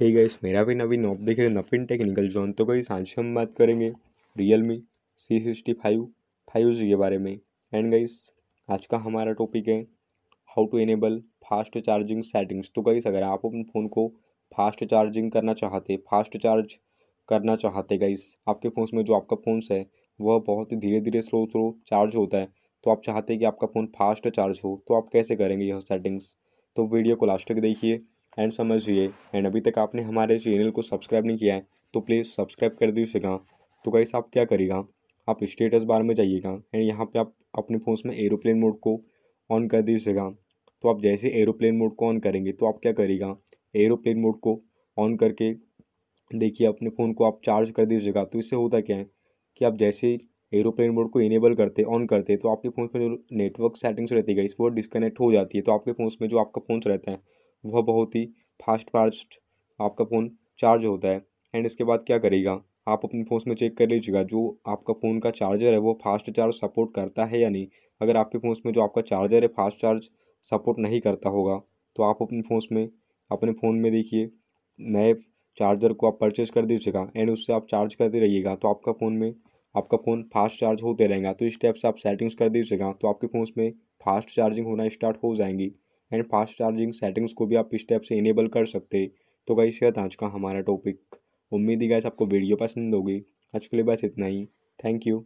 hey guys मेरा भी नवीन knob देख रहे नपिन टेक्निकल जोन तो गई आज हम बात करेंगे Realme C sixty five five G के बारे में एंड गाइस आज का हमारा टॉपिक है how to enable fast charging settings तो गाइस अगर आप अपने फ़ोन को फास्ट चार्जिंग करना चाहते फास्ट चार्ज करना चाहते गाइस आपके फ़ोन में जो आपका फ़ोन है वह बहुत ही धीरे धीरे स्लो स्लो चार्ज होता है तो आप चाहते हैं कि आपका फ़ोन फास्ट चार्ज हो तो आप कैसे करेंगे यह सेटिंग्स तो वीडियो को लास्ट तक देखिए एंड समझिए एंड अभी तक आपने हमारे चैनल को सब्सक्राइब नहीं किया है तो प्लीज़ सब्सक्राइब कर दीजिएगा तो कैसे आप क्या करेगा आप स्टेटस बार में जाइएगा एंड यहाँ पे आप अपने फ़ोन में एरोप्लेन मोड को ऑन कर दीजिएगा तो आप जैसे एरोप्लेन मोड को ऑन करेंगे तो आप क्या करिएगा एरोप्लेन मोड को ऑन करके देखिए अपने फ़ोन को आप चार्ज कर दीजिएगा तो इससे होता क्या है कि आप जैसे एरोप्लेन मोड को इनेबल करते ऑन करते तो आपके फ़ोन में जो नेटवर्क सेटिंग्स रहती है इस पर डिस्कनेक्ट हो जाती है तो आपके फ़ोन में जो आपका फ़ोन रहता है वह बहुत ही फास्ट फास्ट आपका फ़ोन चार्ज होता है एंड इसके बाद क्या करेगा आप अपने फ़ोन में चेक कर लीजिएगा जो आपका फ़ोन का चार्जर है वो फास्ट चार्ज सपोर्ट करता है या नहीं अगर आपके फ़ोन में जो आपका चार्जर है फास्ट चार्ज सपोर्ट नहीं करता होगा तो आप अपने फ़ोन में अपने फ़ोन में देखिए नए चार्जर को आप परचेज़ कर दीजिएगा एंड उससे आप चार्ज करते रहिएगा तो आपका फ़ोन में आपका फ़ोन फास्ट चार्ज होते रहेगा तो इस टाइप से आप सेटिंग्स कर दीजिएगा तो आपके फ़ोन में फास्ट चार्जिंग होना स्टार्ट हो जाएंगी एंड फास्ट चार्जिंग सेटिंग्स को भी आप इस टाइप से इनेबल कर सकते तो गाइस यह था आज का हमारा टॉपिक उम्मीद ही गाइस आपको वीडियो पसंद होगी आज के लिए बस इतना ही थैंक यू